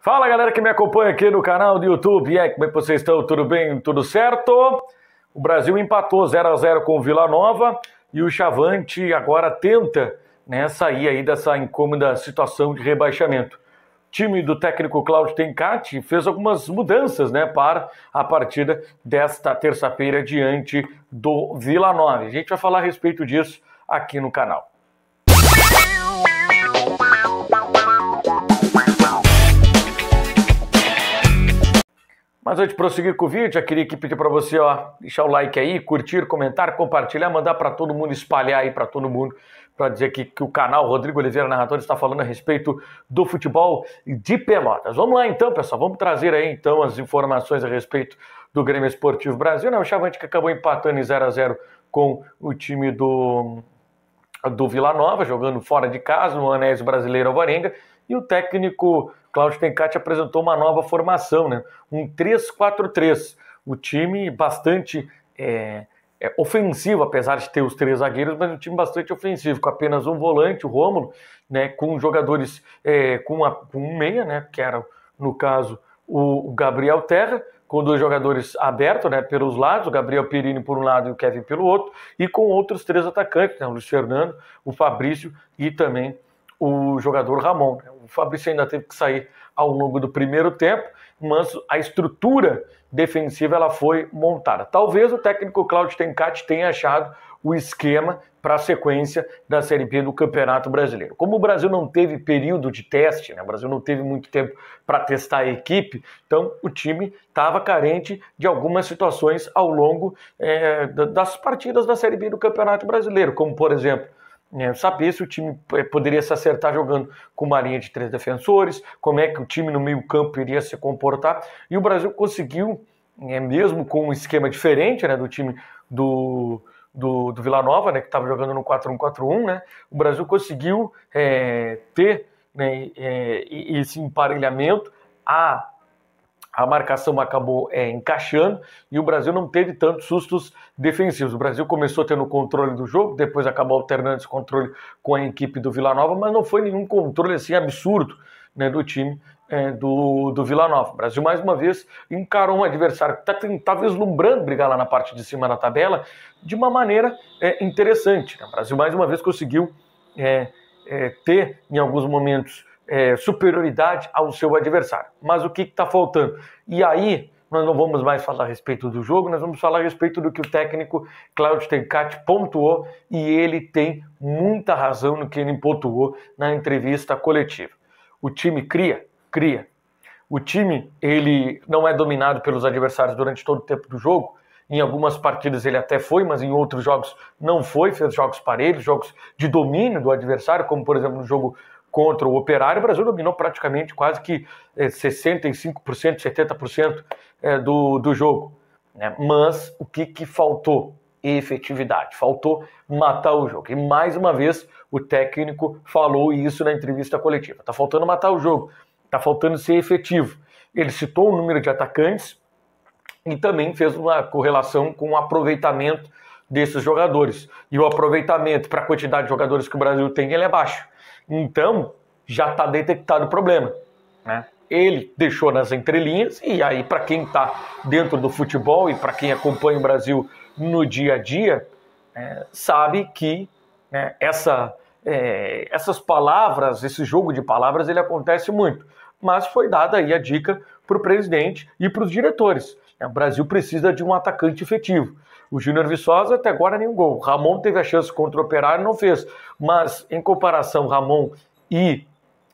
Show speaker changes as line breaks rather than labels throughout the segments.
Fala galera que me acompanha aqui no canal do YouTube. E aí, como é que vocês estão? Tudo bem? Tudo certo? O Brasil empatou 0 a 0 com o Vila Nova e o Chavante agora tenta né, sair aí dessa incômoda situação de rebaixamento. O time do técnico Claudio Tencati fez algumas mudanças né, para a partida desta terça-feira diante do Vila Nova. A gente vai falar a respeito disso aqui no canal. Mas antes de prosseguir com o vídeo, eu queria aqui pedir para você ó, deixar o like aí, curtir, comentar, compartilhar, mandar para todo mundo, espalhar aí para todo mundo, para dizer que, que o canal Rodrigo Oliveira Narrador está falando a respeito do futebol de Pelotas. Vamos lá então, pessoal, vamos trazer aí então as informações a respeito do Grêmio Esportivo Brasil. Né? O Chavante que acabou empatando em 0 a 0 com o time do, do Vila Nova, jogando fora de casa, no anéis Brasileiro Alvarenga. E o técnico Cláudio Tencati apresentou uma nova formação, né? um 3-4-3. O time bastante é, é, ofensivo, apesar de ter os três zagueiros, mas um time bastante ofensivo, com apenas um volante, o Rômulo, né? com jogadores é, com, a, com um meia, né? que era, no caso, o, o Gabriel Terra, com dois jogadores abertos né, pelos lados, o Gabriel Perini por um lado e o Kevin pelo outro, e com outros três atacantes, né, o Luiz Fernando, o Fabrício e também o jogador Ramon. Né? O Fabrício ainda teve que sair ao longo do primeiro tempo, mas a estrutura defensiva ela foi montada. Talvez o técnico Claudio Tencati tenha achado o esquema para a sequência da Série B do Campeonato Brasileiro. Como o Brasil não teve período de teste, né? o Brasil não teve muito tempo para testar a equipe, então o time estava carente de algumas situações ao longo é, das partidas da Série B do Campeonato Brasileiro, como por exemplo né, saber Eu sabia se o time eh, poderia se acertar jogando com uma linha de três defensores, como é que o time no meio-campo iria se comportar. E o Brasil conseguiu, né, mesmo com um esquema diferente né, do time do, do, do Vila Nova, né, que estava jogando no 4-1-4-1, né, o Brasil conseguiu é, ter né, é, esse emparelhamento a a marcação acabou é, encaixando e o Brasil não teve tantos sustos defensivos. O Brasil começou tendo controle do jogo, depois acabou alternando esse controle com a equipe do Vila Nova, mas não foi nenhum controle assim absurdo né, do time é, do, do Vila Nova. O Brasil, mais uma vez, encarou um adversário que está tá vislumbrando brigar lá na parte de cima da tabela de uma maneira é, interessante. Né? O Brasil, mais uma vez, conseguiu é, é, ter, em alguns momentos, é, superioridade ao seu adversário. Mas o que está faltando? E aí, nós não vamos mais falar a respeito do jogo, nós vamos falar a respeito do que o técnico Claudio Tencati pontuou e ele tem muita razão no que ele pontuou na entrevista coletiva. O time cria, cria. O time, ele não é dominado pelos adversários durante todo o tempo do jogo, em algumas partidas ele até foi, mas em outros jogos não foi, fez jogos parelhos, jogos de domínio do adversário, como por exemplo no jogo contra o operário, o Brasil dominou praticamente quase que 65%, eh, 70% eh, do, do jogo. Né? Mas o que, que faltou? Efetividade, faltou matar o jogo. E mais uma vez o técnico falou isso na entrevista coletiva. Tá faltando matar o jogo, tá faltando ser efetivo. Ele citou o número de atacantes e também fez uma correlação com o aproveitamento desses jogadores. E o aproveitamento para a quantidade de jogadores que o Brasil tem, ele é baixo. Então, já está detectado o problema. Né? Ele deixou nas entrelinhas, e aí, para quem está dentro do futebol e para quem acompanha o Brasil no dia a dia, é, sabe que né, essa, é, essas palavras, esse jogo de palavras, ele acontece muito. Mas foi dada aí a dica para o presidente e para os diretores. É, o Brasil precisa de um atacante efetivo. O Júnior Viçosa até agora nenhum gol. Ramon teve a chance contra o Operário, não fez. Mas em comparação Ramon e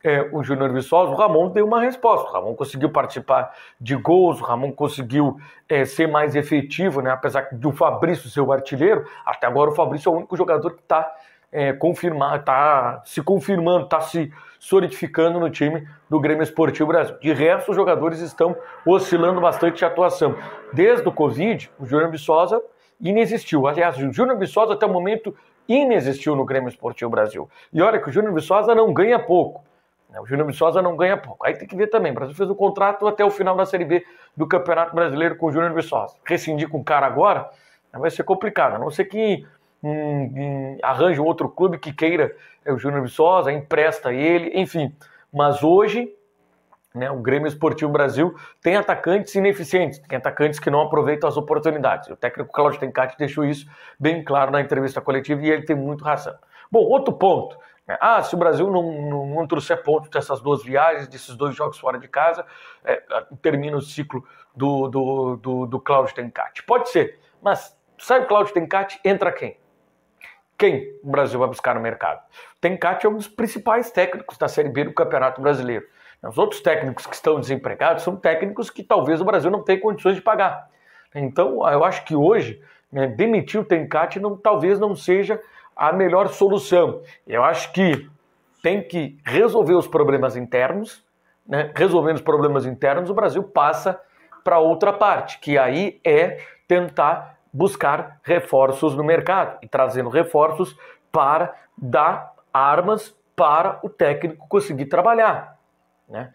é, o Júnior Viçosa, o Ramon deu uma resposta. O Ramon conseguiu participar de gols, o Ramon conseguiu é, ser mais efetivo, né? apesar do Fabrício ser o artilheiro. Até agora o Fabrício é o único jogador que está é, confirmar, tá se confirmando, está se solidificando no time do Grêmio Esportivo Brasil. De resto, os jogadores estão oscilando bastante de atuação. Desde o Covid, o Júnior Viçosa inexistiu. Aliás, o Júnior Viçosa até o momento inexistiu no Grêmio Esportivo Brasil. E olha que o Júnior Viçosa não ganha pouco. Né? O Júnior Viçosa não ganha pouco. Aí tem que ver também. O Brasil fez o contrato até o final da Série B do Campeonato Brasileiro com o Júnior Viçosa. Rescindir com o cara agora vai ser complicado. A não ser que um, um, arranja outro clube que queira é o Júnior Viçosa, empresta ele, enfim. Mas hoje, né, o Grêmio Esportivo Brasil tem atacantes ineficientes, tem atacantes que não aproveitam as oportunidades. O técnico Claudio Tencati deixou isso bem claro na entrevista coletiva e ele tem muito razão. Bom, outro ponto. Né, ah, se o Brasil não, não, não trouxer pontos dessas duas viagens, desses dois jogos fora de casa, é, termina o ciclo do, do, do, do Cláudio Tencati. Pode ser, mas sai o Cláudio Tencati, entra quem? quem o Brasil vai buscar no mercado. O Tencati é um dos principais técnicos da Série B do Campeonato Brasileiro. Os outros técnicos que estão desempregados são técnicos que talvez o Brasil não tenha condições de pagar. Então, eu acho que hoje, né, demitir o Tencati não, talvez não seja a melhor solução. Eu acho que tem que resolver os problemas internos, né? resolvendo os problemas internos, o Brasil passa para outra parte, que aí é tentar buscar reforços no mercado e trazendo reforços para dar armas para o técnico conseguir trabalhar. Né?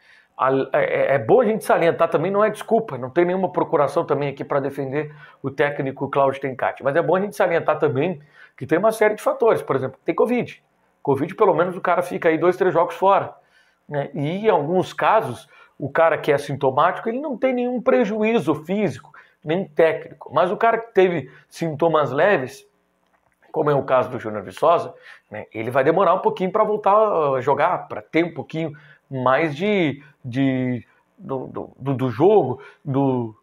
É, é, é bom a gente salientar também, não é desculpa, não tem nenhuma procuração também aqui para defender o técnico Cláudio Tencati, mas é bom a gente salientar também que tem uma série de fatores, por exemplo, tem Covid. Covid, pelo menos, o cara fica aí dois, três jogos fora. Né? E em alguns casos, o cara que é sintomático, ele não tem nenhum prejuízo físico, nem técnico. Mas o cara que teve sintomas leves, como é o caso do Júnior Viçosa, né, ele vai demorar um pouquinho para voltar a jogar, para ter um pouquinho mais de, de do, do, do jogo, do,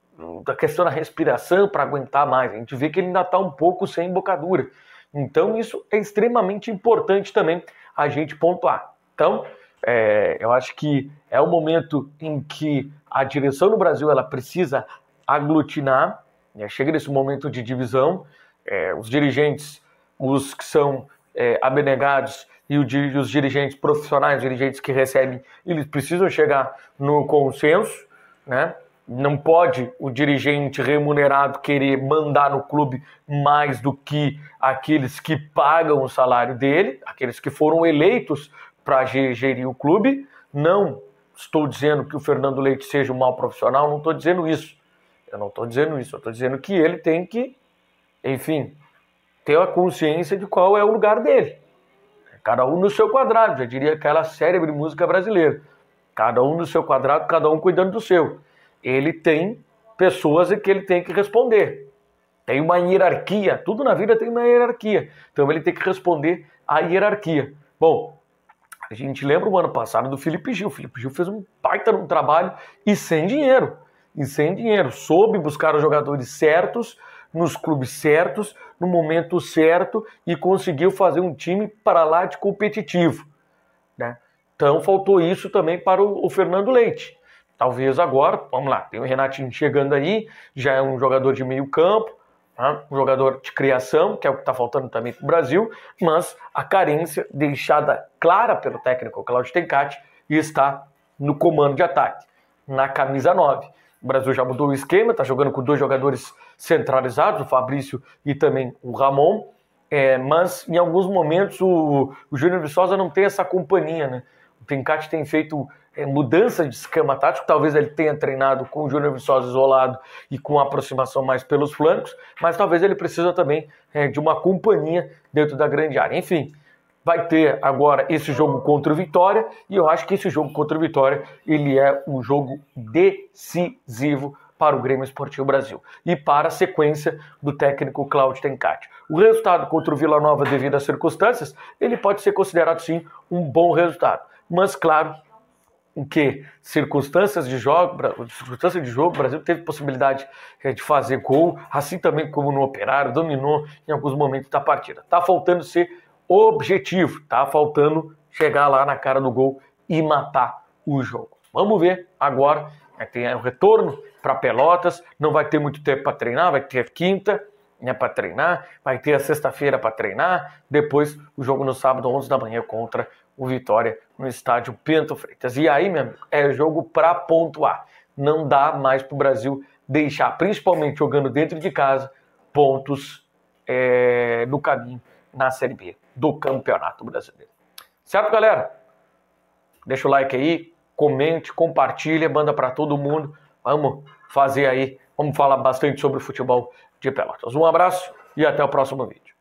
da questão da respiração para aguentar mais. A gente vê que ele ainda está um pouco sem embocadura. Então, isso é extremamente importante também a gente pontuar. Então, é, eu acho que é o momento em que a direção no Brasil ela precisa aglutinar, né? chega nesse momento de divisão, é, os dirigentes, os que são é, abnegados e os dirigentes profissionais, os dirigentes que recebem, eles precisam chegar no consenso, né? Não pode o dirigente remunerado querer mandar no clube mais do que aqueles que pagam o salário dele, aqueles que foram eleitos para gerir o clube. Não estou dizendo que o Fernando Leite seja um mau profissional, não estou dizendo isso. Eu não estou dizendo isso, eu estou dizendo que ele tem que, enfim, ter a consciência de qual é o lugar dele. Cada um no seu quadrado, já diria aquela cérebro de música brasileira. Cada um no seu quadrado, cada um cuidando do seu. Ele tem pessoas em que ele tem que responder. Tem uma hierarquia, tudo na vida tem uma hierarquia. Então ele tem que responder à hierarquia. Bom, a gente lembra o ano passado do Felipe Gil. O Felipe Gil fez um baita num trabalho e sem dinheiro e sem dinheiro. Soube buscar os jogadores certos, nos clubes certos, no momento certo e conseguiu fazer um time para lá de competitivo. Né? Então faltou isso também para o, o Fernando Leite. Talvez agora, vamos lá, tem o Renatinho chegando aí, já é um jogador de meio campo, tá? um jogador de criação, que é o que está faltando também para o Brasil, mas a carência deixada clara pelo técnico Claudio Tencati está no comando de ataque, na camisa 9. O Brasil já mudou o esquema, está jogando com dois jogadores centralizados, o Fabrício e também o Ramon. É, mas em alguns momentos o, o Júnior Viçosa não tem essa companhia, né? O Trincati tem feito é, mudança de esquema tático, talvez ele tenha treinado com o Júnior Viçosa isolado e com aproximação mais pelos flancos, mas talvez ele precisa também é, de uma companhia dentro da grande área. Enfim, vai ter agora esse jogo contra o Vitória e eu acho que esse jogo contra o Vitória ele é um jogo decisivo para o Grêmio Esportivo Brasil e para a sequência do técnico Claudio Tencati. O resultado contra o Vila Nova, devido às circunstâncias, ele pode ser considerado sim um bom resultado, mas claro que circunstâncias de jogo, circunstância de jogo, o Brasil teve possibilidade eh, de fazer gol, assim também como no Operário, dominou em alguns momentos da partida. Está faltando ser objetivo. Tá faltando chegar lá na cara do gol e matar o jogo. Vamos ver agora. É, tem o retorno para Pelotas, não vai ter muito tempo para treinar, vai ter quinta né, para treinar, vai ter a sexta-feira para treinar, depois o jogo no sábado, 11 da manhã, contra o Vitória no estádio Pinto Freitas. E aí, meu amigo, é jogo para pontuar. Não dá mais para o Brasil deixar, principalmente jogando dentro de casa, pontos é, no caminho na Série B do Campeonato Brasileiro. Certo, galera? Deixa o like aí, comente, compartilha, manda para todo mundo. Vamos fazer aí, vamos falar bastante sobre o futebol de Pelotas. Um abraço e até o próximo vídeo.